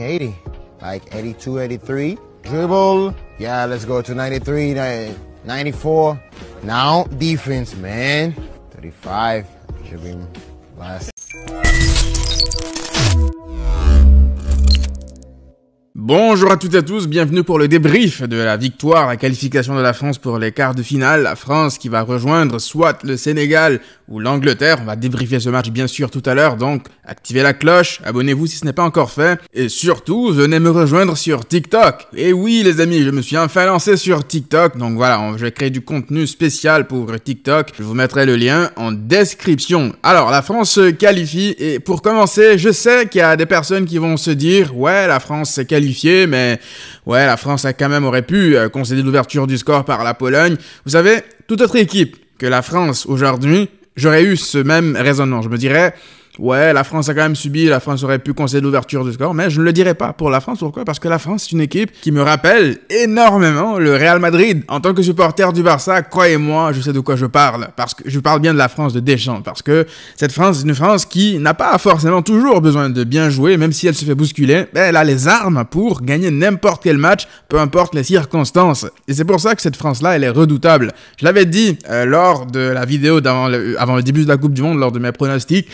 80, like 82, 83. Dribble, yeah, let's go to 93, 94. Now defense, man. 35, should be last. Bonjour à toutes et à tous, bienvenue pour le débrief de la victoire, la qualification de la France pour les quarts de finale. La France qui va rejoindre soit le Sénégal ou l'Angleterre. On va débriefer ce match bien sûr tout à l'heure, donc activez la cloche, abonnez-vous si ce n'est pas encore fait. Et surtout, venez me rejoindre sur TikTok. Et oui les amis, je me suis enfin lancé sur TikTok, donc voilà, je vais créer du contenu spécial pour TikTok. Je vous mettrai le lien en description. Alors, la France se qualifie et pour commencer, je sais qu'il y a des personnes qui vont se dire, ouais, la France s'est qualifiée mais ouais, la France a quand même aurait pu euh, concéder l'ouverture du score par la Pologne. Vous savez, toute autre équipe que la France aujourd'hui, j'aurais eu ce même raisonnement. Je me dirais, ouais, la France a quand même subi, la France aurait pu conseiller l'ouverture du score, mais je ne le dirai pas pour la France. Pourquoi Parce que la France, c'est une équipe qui me rappelle énormément le Real Madrid. En tant que supporter du Barça, croyez-moi, je sais de quoi je parle. Parce que je parle bien de la France de Deschamps, parce que cette France, c'est une France qui n'a pas forcément toujours besoin de bien jouer, même si elle se fait bousculer. Elle a les armes pour gagner n'importe quel match, peu importe les circonstances. Et c'est pour ça que cette France-là, elle est redoutable. Je l'avais dit euh, lors de la vidéo le, avant le début de la Coupe du Monde, lors de mes pronostics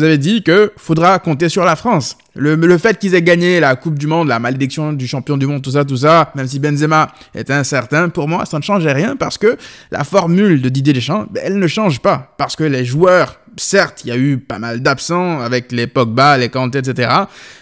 vous avez dit que faudra compter sur la France. Le, fait qu'ils aient gagné la Coupe du Monde, la malédiction du champion du monde, tout ça, tout ça, même si Benzema est incertain, pour moi, ça ne changeait rien parce que la formule de Didier Deschamps, ben, elle ne change pas. Parce que les joueurs certes, il y a eu pas mal d'absents avec les Pogba, les Kanté, etc.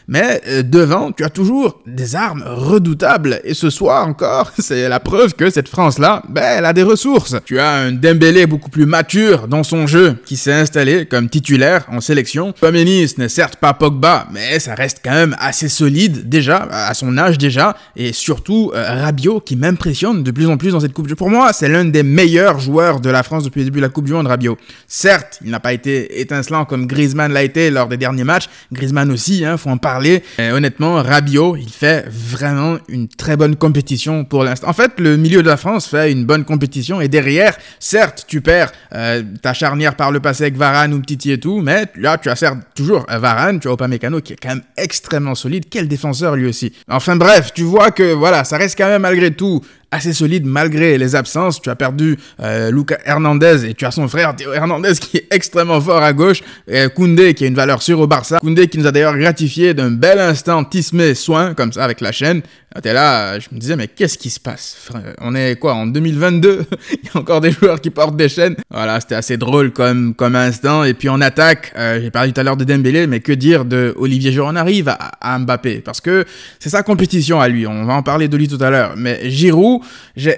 Mais euh, devant, tu as toujours des armes redoutables. Et ce soir encore, c'est la preuve que cette France-là, ben, elle a des ressources. Tu as un Dembélé beaucoup plus mature dans son jeu, qui s'est installé comme titulaire en sélection. ce n'est certes pas Pogba, mais ça reste quand même assez solide déjà, à son âge déjà. Et surtout, euh, Rabiot qui m'impressionne de plus en plus dans cette Coupe du Monde. Pour moi, c'est l'un des meilleurs joueurs de la France depuis le début de la Coupe du Monde, Rabiot. Certes, il n'a pas été été étincelant comme Griezmann l'a été lors des derniers matchs. Griezmann aussi, hein, faut en parler. honnêtement, Rabiot, il fait vraiment une très bonne compétition pour l'instant. En fait, le milieu de la France fait une bonne compétition et derrière, certes, tu perds euh, ta charnière par le passé avec Varane ou Petit et tout, mais là, tu as certes toujours Varane, tu as Opamecano qui est quand même extrêmement solide. Quel défenseur lui aussi. Enfin bref, tu vois que voilà, ça reste quand même malgré tout assez solide malgré les absences. Tu as perdu euh, Luca Hernandez et tu as son frère Théo Hernandez qui est extrêmement fort à gauche. Et Koundé qui a une valeur sûre au Barça. Koundé qui nous a d'ailleurs gratifié d'un bel instant Tismé soin comme ça avec la chaîne. Ah, t'es là, je me disais, mais qu'est-ce qui se passe On est quoi, en 2022 Il y a encore des joueurs qui portent des chaînes. Voilà, c'était assez drôle comme, comme instant. Et puis en attaque, euh, j'ai parlé tout à l'heure de Dembélé, mais que dire de Olivier Giroud arrive à, Mbappé Parce que c'est sa compétition à lui. On va en parler de lui tout à l'heure. Mais Giroud,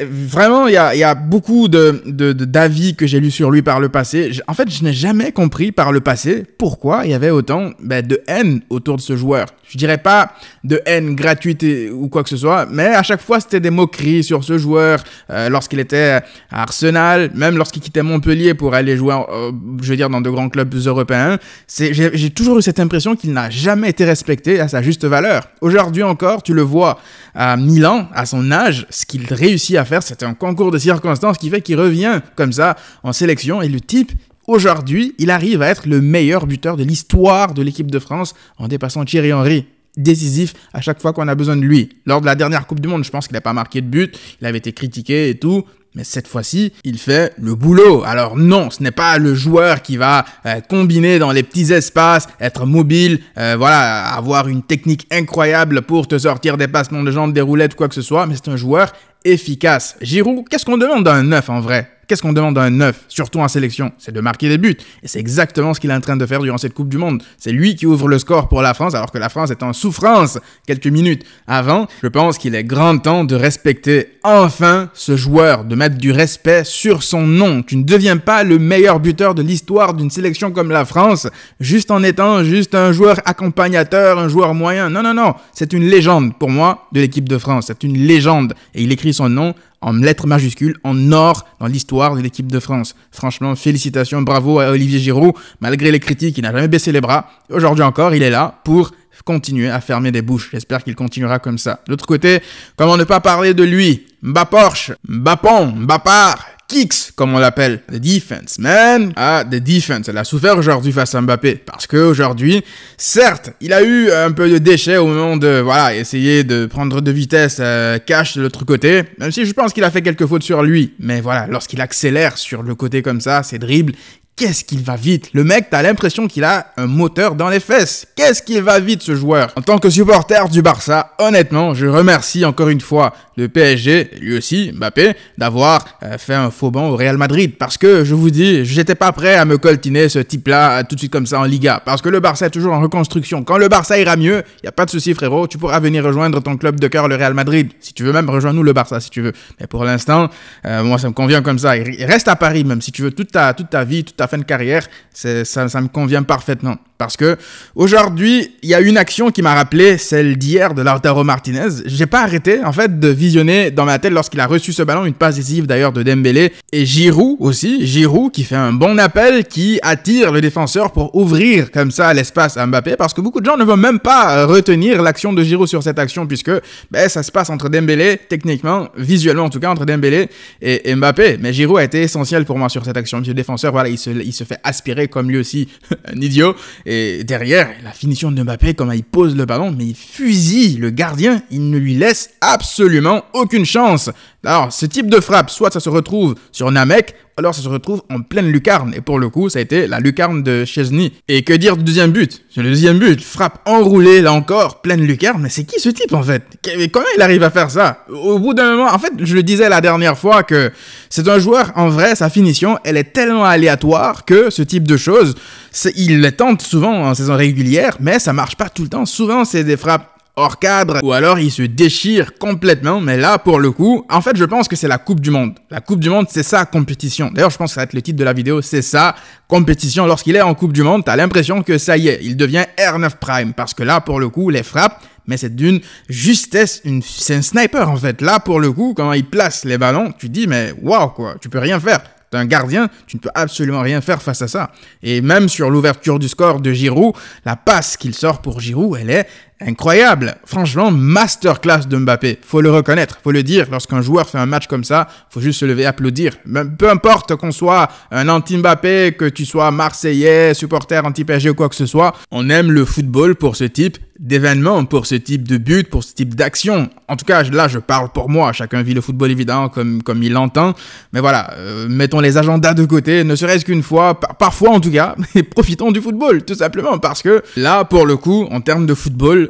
vraiment, il y a, y a, beaucoup d'avis de, de, que j'ai lus sur lui par le passé. En fait, je n'ai jamais compris par le passé pourquoi il y avait autant ben, de haine autour de ce joueur. Je dirais pas de haine gratuite ou quoi que mais à chaque fois, c'était des moqueries sur ce joueur euh, lorsqu'il était à Arsenal, même lorsqu'il quittait Montpellier pour aller jouer, euh, je veux dire, dans de grands clubs européens. J'ai toujours eu cette impression qu'il n'a jamais été respecté à sa juste valeur. Aujourd'hui encore, tu le vois à Milan, à son âge, ce qu'il réussit à faire, c'est un concours de circonstances qui fait qu'il revient comme ça en sélection et le type, aujourd'hui, il arrive à être le meilleur buteur de l'histoire de l'équipe de France en dépassant Thierry Henry décisif à chaque fois qu'on a besoin de lui. Lors de la dernière Coupe du Monde, je pense qu'il n'a pas marqué de but, il avait été critiqué et tout. Mais cette fois-ci, il fait le boulot. Alors non, ce n'est pas le joueur qui va euh, combiner dans les petits espaces, être mobile, euh, voilà, avoir une technique incroyable pour te sortir des passements de jambes, des roulettes, quoi que ce soit. Mais c'est un joueur efficace. Giroud, qu'est-ce qu'on demande d'un neuf en vrai Qu'est-ce qu'on demande à un neuf, surtout en sélection C'est de marquer des buts. Et c'est exactement ce qu'il est en train de faire durant cette Coupe du Monde. C'est lui qui ouvre le score pour la France, alors que la France est en souffrance quelques minutes avant. Je pense qu'il est grand temps de respecter enfin ce joueur, de mettre du respect sur son nom. Tu ne deviens pas le meilleur buteur de l'histoire d'une sélection comme la France juste en étant juste un joueur accompagnateur, un joueur moyen. Non, non, non. C'est une légende pour moi de l'équipe de France. C'est une légende. Et il écrit son nom en lettres majuscules, en or dans l'histoire de l'équipe de France. Franchement, félicitations, bravo à Olivier Giroud. Malgré les critiques, il n'a jamais baissé les bras. Aujourd'hui encore, il est là pour continuer à fermer des bouches. J'espère qu'il continuera comme ça. d'autre côté, comment ne pas parler de lui Mbappé, Mbappon, Mbappar, kicks, comme on l'appelle, the defense man, ah, the defense. Elle a souffert aujourd'hui face à Mbappé. Parce que aujourd'hui, certes, il a eu un peu de déchets au moment de, voilà, essayer de prendre de vitesse euh, cash de l'autre côté. Même si je pense qu'il a fait quelques fautes sur lui. Mais voilà, lorsqu'il accélère sur le côté comme ça, ses dribbles, qu'est-ce qu'il va vite Le mec, t'as l'impression qu'il a un moteur dans les fesses. Qu'est-ce qu'il va vite ce joueur En tant que supporter du Barça, honnêtement, je remercie encore une fois le PSG, lui aussi, Mbappé, d'avoir euh, fait un faux bond au Real Madrid. Parce que je vous dis, j'étais pas prêt à me coltiner ce type-là euh, tout de suite comme ça en Liga. Parce que le Barça est toujours en reconstruction. Quand le Barça ira mieux, il n'y a pas de souci, frérot. Tu pourras venir rejoindre ton club de cœur, le Real Madrid. Si tu veux même, rejoins-nous le Barça si tu veux. Mais pour l'instant, euh, moi, ça me convient comme ça. Reste à Paris même. Si tu veux toute ta, toute ta vie, toute ta fin de carrière, ça, ça me convient parfaitement. Parce que aujourd'hui, il y a une action qui m'a rappelé celle d'hier de Lautaro Martinez. J'ai pas arrêté, en fait, de visionner dans ma tête lorsqu'il a reçu ce ballon, une passe décisive d'ailleurs de Dembélé et Giroud aussi. Giroud qui fait un bon appel, qui attire le défenseur pour ouvrir comme ça l'espace à Mbappé. Parce que beaucoup de gens ne vont même pas retenir l'action de Giroud sur cette action puisque ben, ça se passe entre Dembélé, techniquement, visuellement en tout cas, entre Dembélé et, Mbappé. Mais Giroud a été essentiel pour moi sur cette action. le défenseur, voilà, il se, fait aspirer comme lui aussi, un idiot. Et derrière, la finition de Mbappé, comment il pose le ballon, mais il fusille le gardien, il ne lui laisse absolument aucune chance. Alors, ce type de frappe, soit ça se retrouve sur Namek, alors ça se retrouve en pleine lucarne. Et pour le coup, ça a été la lucarne de Chesney. Et que dire du deuxième but C'est le deuxième but, frappe enroulée, là encore, pleine lucarne. Mais c'est qui ce type en fait Comment il arrive à faire ça Au bout d'un moment, en fait, je le disais la dernière fois que c'est un joueur, en vrai, sa finition, elle est tellement aléatoire que ce type de choses, il les tente souvent en saison régulière, mais ça marche pas tout le temps. Souvent, c'est des frappes hors cadre, ou alors il se déchire complètement, mais là, pour le coup, en fait, je pense que c'est la Coupe du Monde. La Coupe du Monde, c'est ça, compétition. D'ailleurs, je pense que ça va être le titre de la vidéo, c'est ça, compétition. Lorsqu'il est en Coupe du Monde, t'as l'impression que ça y est, il devient R9 Prime, parce que là, pour le coup, les frappes, mais c'est d'une justesse, une... c'est un sniper en fait. Là, pour le coup, quand il place les ballons, tu dis, mais waouh quoi, tu peux rien faire. T'es un gardien, tu ne peux absolument rien faire face à ça. Et même sur l'ouverture du score de Giroud, la passe qu'il sort pour Giroud, elle est incroyable. Franchement, masterclass de Mbappé. Faut le reconnaître, faut le dire. Lorsqu'un joueur fait un match comme ça, faut juste se lever applaudir. Ben, peu importe qu'on soit un anti-Mbappé, que tu sois marseillais, supporter anti-PSG ou quoi que ce soit, on aime le football pour ce type d'événement, pour ce type de but, pour ce type d'action. En tout cas, là, je parle pour moi. Chacun vit le football évidemment comme, comme il l'entend. Mais voilà, euh, mettons les agendas de côté, ne serait-ce qu'une fois, parfois en tout cas, profitons du football, tout simplement. Parce que là, pour le coup, en termes de football,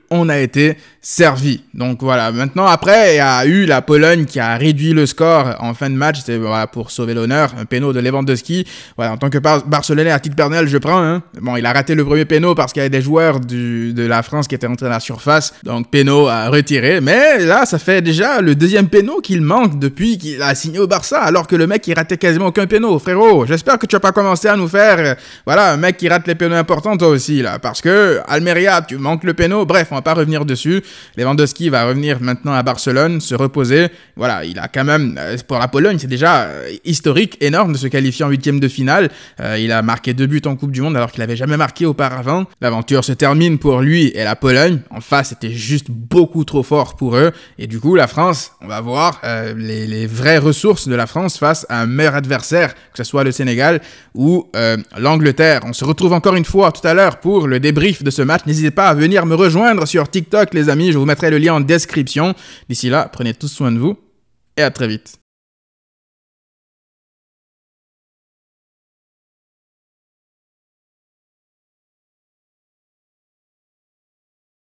on a été servi. Donc voilà, maintenant après, il y a eu la Pologne qui a réduit le score en fin de match, c'était voilà, pour sauver l'honneur, un péno de Lewandowski. Voilà, en tant que Barcelonais à titre personnel, je prends. Hein. Bon, il a raté le premier péno parce qu'il y avait des joueurs du, de la France qui étaient rentrés à la surface, donc péno a retiré Mais là, ça fait déjà le deuxième péno qu'il manque depuis qu'il a signé au Barça, alors que le mec il ratait quasiment aucun péno, frérot. J'espère que tu vas pas commencé à nous faire, voilà, un mec qui rate les pénaux importants toi aussi là, parce que Almeria, tu manques le péno. Bref, pas revenir dessus. Lewandowski va revenir maintenant à Barcelone, se reposer. Voilà, il a quand même, euh, pour la Pologne, c'est déjà euh, historique, énorme de se qualifier en huitième de finale. Euh, il a marqué deux buts en Coupe du Monde alors qu'il n'avait jamais marqué auparavant. L'aventure se termine pour lui et la Pologne. En face, c'était juste beaucoup trop fort pour eux. Et du coup, la France, on va voir les, vraies ressources de la France face à un meilleur adversaire, que ce soit le Sénégal ou l'Angleterre. On se retrouve encore une fois tout à l'heure pour le débrief de ce match. N'hésitez pas à venir me rejoindre sur TikTok, les amis. Je vous mettrai le lien en description. D'ici là, prenez tous soin de vous et à très vite.